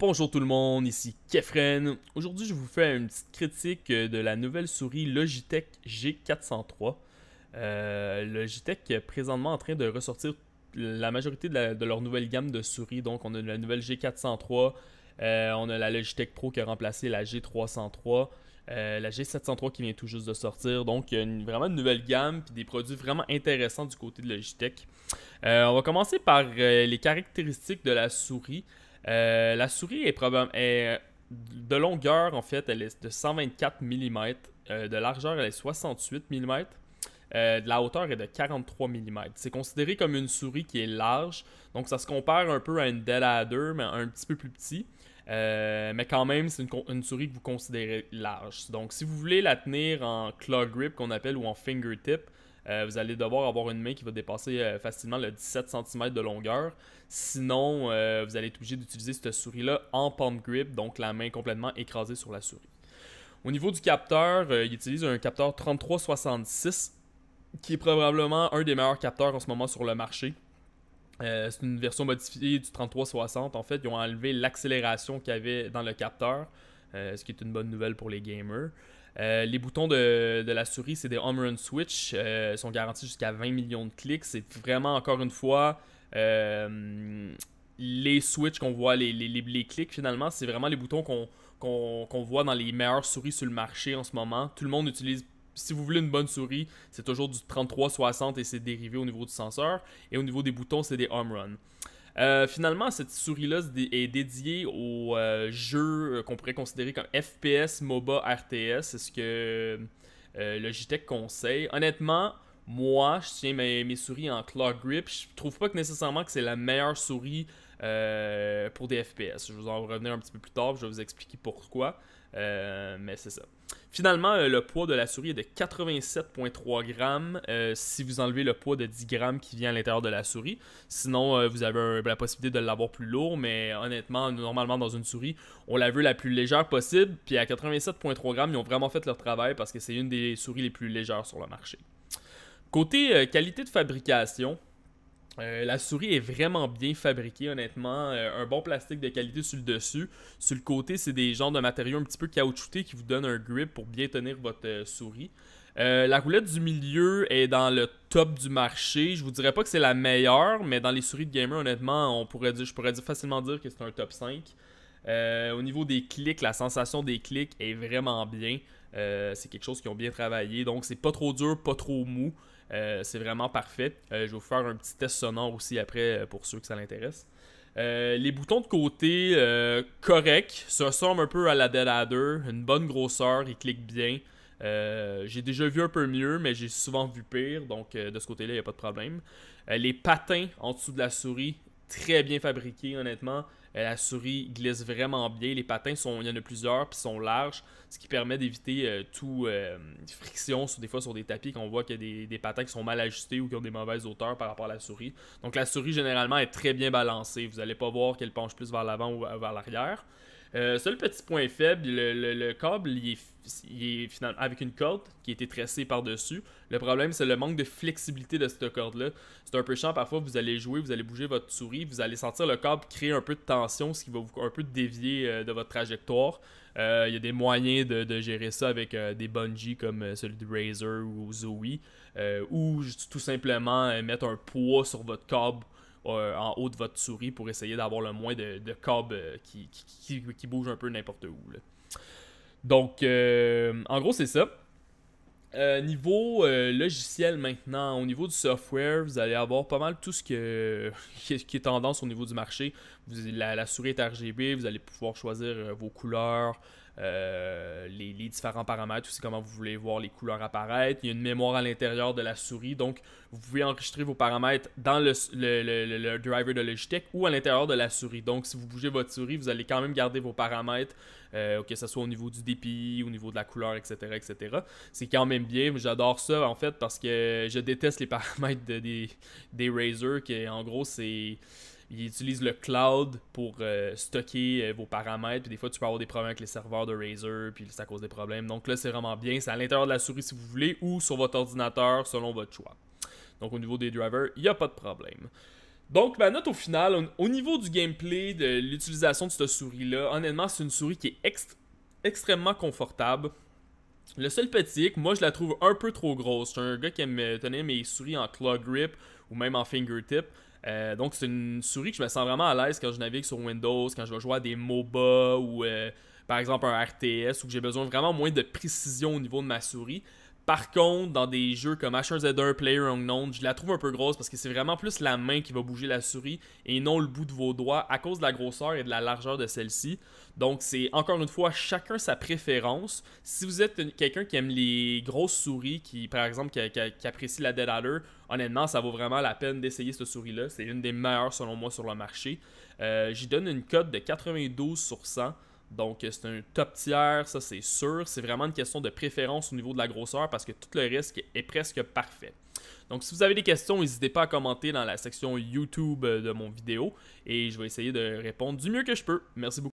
Bonjour tout le monde, ici Kefren. Aujourd'hui, je vous fais une petite critique euh, de la nouvelle souris Logitech G403. Euh, Logitech est présentement en train de ressortir la majorité de, leur nouvelle gamme de souris. Donc, on a la nouvelle G403, euh, on a la Logitech Pro qui a remplacé la G303. la G703 qui vient tout juste de sortir. Donc, vraiment une nouvelle gamme et des produits vraiment intéressants du côté de Logitech. on va commencer par les caractéristiques de la souris. Euh, la souris est, est de longueur, en fait, elle est de 124 mm. Euh, de largeur, elle est 68 mm. Euh, de la hauteur est de 43 mm. C'est considéré comme une souris qui est large, donc ça se compare un peu à une Dell a mais un petit peu plus petit. mais quand même, c'est une, une, souris que vous considérez large. Donc si vous voulez la tenir en claw grip qu'on appelle ou en fingertip, euh, vous allez devoir avoir une main qui va dépasser euh, facilement le 17 cm de longueur. Sinon, euh, vous allez être obligé d'utiliser cette souris-là en palm grip, donc la main complètement écrasée sur la souris. Au niveau du capteur, il utilise un capteur 3366 qui est probablement un des meilleurs capteurs en ce moment sur le marché. c'est une version modifiée du 3360. En fait, ils ont enlevé l'accélération qu'il y avait dans le capteur, ce qui est une bonne nouvelle pour les gamers. Euh, les boutons de, la souris, c'est des home run switch. Euh, sont garantis jusqu'à 20 millions de clics. C'est vraiment, encore une fois, euh, les switches qu'on voit, les, les, clics finalement, c'est vraiment les boutons qu'on voit dans les meilleures souris sur le marché en ce moment. Tout le monde utilise si vous voulez une bonne souris, c'est toujours du 33-60 et c'est dérivé au niveau du senseur. Et au niveau des boutons, c'est des home runs. Euh, finalement, cette souris-là est dédiée au euh, jeu euh, qu'on pourrait considérer comme FPS, MOBA, RTS. C'est ce que Logitech conseille. Honnêtement, moi, je tiens mes, souris en claw grip. Je trouve pas que nécessairement que c'est la meilleure souris euh, pour des FPS. Je vous en revenir un petit peu plus tard, je vais vous expliquer pourquoi, euh, mais c'est ça. Finalement, euh, le poids de la souris est de 87,3 grammes si vous enlevez le poids de 10 grammes qui vient à l'intérieur de la souris. Sinon, vous avez la possibilité de l'avoir plus lourd, mais honnêtement, normalement dans une souris, on la veut la plus légère possible. Puis à 87,3 grammes, ils ont vraiment fait leur travail parce que c'est une des souris les plus légères sur le marché. Côté qualité de fabrication, euh, la souris est vraiment bien fabriquée, honnêtement. Euh, un bon plastique de qualité sur le dessus. Sur le côté, c'est des genres de matériaux un petit peu caoutchoutés qui vous donnent un grip pour bien tenir votre euh, souris. la roulette du milieu est dans le top du marché. Je vous dirais pas que c'est la meilleure, mais dans les souris de gamer, honnêtement, on pourrait dire, je pourrais facilement dire que c'est un top 5. au niveau des clics, la sensation des clics est vraiment bien. c'est quelque chose qui ont bien travaillé. Donc, c'est pas trop dur, pas trop mou. Euh, c'est vraiment parfait. Euh, je vais vous faire un petit test sonore aussi après euh, pour ceux que ça l'intéresse. les boutons de côté, correct, corrects, ça ressemble un peu à la Dead Adder, une bonne grosseur, ils cliquent bien. j'ai déjà vu un peu mieux, mais j'ai souvent vu pire, donc de ce côté-là, il n'y a pas de problème. les patins en dessous de la souris, très bien fabriqués, honnêtement. Euh, la souris glisse vraiment bien. Les patins, sont, il y en a plusieurs, puis sont larges, ce qui permet d'éviter euh, toute euh, friction, sur, des fois sur des tapis, qu'on voit qu'il y a des, des, patins qui sont mal ajustés ou qui ont des mauvaises hauteurs par rapport à la souris. Donc la souris, généralement, est très bien balancée. Vous n'allez pas voir qu'elle penche plus vers l'avant ou vers l'arrière. Euh, seul petit point faible, le, câble, il est, finalement, avec une corde qui a été tressée par-dessus. Le problème, c'est le manque de flexibilité de cette corde-là. C'est un peu chiant. Parfois, vous allez jouer, vous allez bouger votre souris, vous allez sentir le câble créer un peu de tension, ce qui va vous un peu dévier euh, de votre trajectoire. Euh, il y a des moyens de, gérer ça avec des bungees comme celui de Razer ou Zoe, ou tout simplement mettre un poids sur votre câble euh, en haut de votre souris pour essayer d'avoir le moins de, de câbles euh, qui, bouge un peu n'importe où. Donc, euh, en gros, c'est ça. niveau logiciel maintenant, au niveau du software, vous allez avoir pas mal tout ce que, qui, est, qui est tendance au niveau du marché la, souris est RGB, vous allez pouvoir choisir euh, vos couleurs, euh, les, différents paramètres, aussi comment vous voulez voir les couleurs apparaître. Il y a une mémoire à l'intérieur de la souris, donc vous pouvez enregistrer vos paramètres dans le, driver de Logitech ou à l'intérieur de la souris. Donc si vous bougez votre souris, vous allez quand même garder vos paramètres, euh, que ce soit au niveau du DPI, au niveau de la couleur, etc. etc. C'est quand même bien, j'adore ça en fait parce que je déteste les paramètres des, des Razer, qui en gros c'est il utilise le cloud pour euh, stocker euh, vos paramètres. Puis des fois, tu peux avoir des problèmes avec les serveurs de Razer, puis ça cause des problèmes. Donc là, c'est vraiment bien. C'est à l'intérieur de la souris si vous voulez, ou sur votre ordinateur, selon votre choix. Donc au niveau des drivers, il n'y a pas de problème. Donc, ma note au final, au niveau du gameplay, de l'utilisation de cette souris-là, honnêtement, c'est une souris qui est extrêmement confortable. Le seul petit moi je la trouve un peu trop grosse. C'est un gars qui aime tenir mes souris en claw grip ou même en fingertip. Euh, donc, c'est une souris que je me sens vraiment à l'aise quand je navigue sur Windows, quand je vais jouer à des MOBA ou euh, par exemple un RTS où j'ai besoin vraiment moins de précision au niveau de ma souris. Par contre, dans des jeux comme H1Z1, PlayerUnknown, je la trouve un peu grosse parce que c'est vraiment plus la main qui va bouger la souris et non le bout de vos doigts à cause de la grosseur et de la largeur de celle-ci. Donc c'est encore une fois chacun sa préférence. Si vous êtes quelqu'un qui aime les grosses souris, qui par exemple qui, apprécie la Dead Adder, honnêtement ça vaut vraiment la peine d'essayer cette souris-là. C'est une des meilleures selon moi sur le marché. Euh, j'y donne une cote de 92 sur 100. Donc, euh, c'est un top tiers, ça c'est sûr. C'est vraiment une question de préférence au niveau de la grosseur parce que tout le risque est presque parfait. Donc, si vous avez des questions, n'hésitez pas à commenter dans la section YouTube euh, de mon vidéo et je vais essayer de répondre du mieux que je peux. Merci beaucoup.